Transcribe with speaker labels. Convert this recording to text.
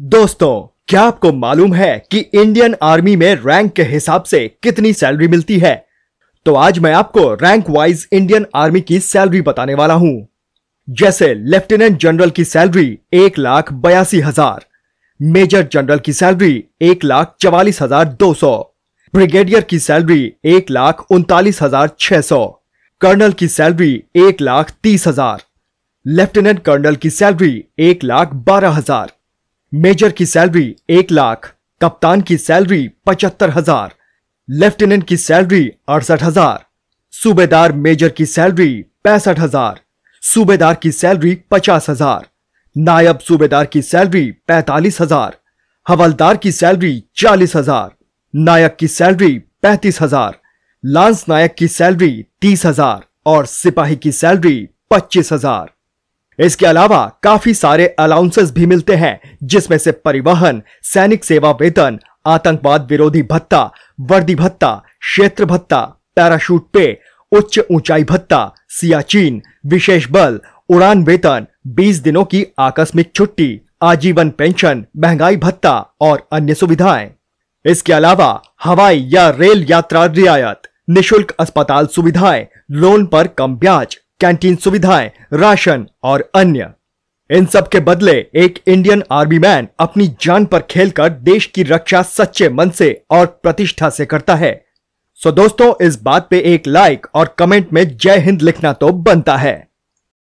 Speaker 1: दोस्तों क्या आपको मालूम है कि इंडियन आर्मी में रैंक के हिसाब से कितनी सैलरी मिलती है तो आज मैं आपको रैंक वाइज इंडियन आर्मी की सैलरी बताने वाला हूं जैसे लेफ्टिनेंट जनरल की सैलरी एक लाख बयासी हजार मेजर जनरल की सैलरी एक लाख चवालीस हजार दो सौ ब्रिगेडियर की सैलरी एक लाख उनतालीस हजार छह सौ कर्नल की सैलरी एक लाख तीस हजार लेफ्टिनेंट कर्नल की सैलरी एक लाख बारह हजार मेजर की सैलरी एक लाख कप्तान की सैलरी पचहत्तर हजार लेफ्टिनेंट की सैलरी अड़सठ हजार सूबेदार मेजर की सैलरी पैंसठ हजार सूबेदार की सैलरी पचास हजार नायब सूबेदार की सैलरी पैंतालीस हजार हवलदार की सैलरी चालीस हजार नायक की सैलरी पैंतीस हजार लांस नायक की सैलरी तीस हजार और सिपाही की सैलरी पच्चीस हजार इसके अलावा काफी सारे अलाउंसेस भी मिलते हैं जिसमें से परिवहन सैनिक सेवा वेतन आतंकवाद विरोधी भत्ता वर्दी भत्ता क्षेत्र भत्ता पैराशूट पे उच्च ऊंचाई भत्ता सियाचीन विशेष बल उड़ान वेतन 20 दिनों की आकस्मिक छुट्टी आजीवन पेंशन महंगाई भत्ता और अन्य सुविधाएं इसके अलावा हवाई या रेल यात्रा रियायत निशुल्क अस्पताल सुविधाएं लोन पर कम ब्याज कैंटीन सुविधाएं राशन और अन्य इन सब के बदले एक इंडियन आर्मी मैन अपनी जान पर खेलकर देश की रक्षा सच्चे मन से और प्रतिष्ठा से करता है सो दोस्तों इस बात पे एक लाइक और कमेंट में जय हिंद लिखना तो बनता है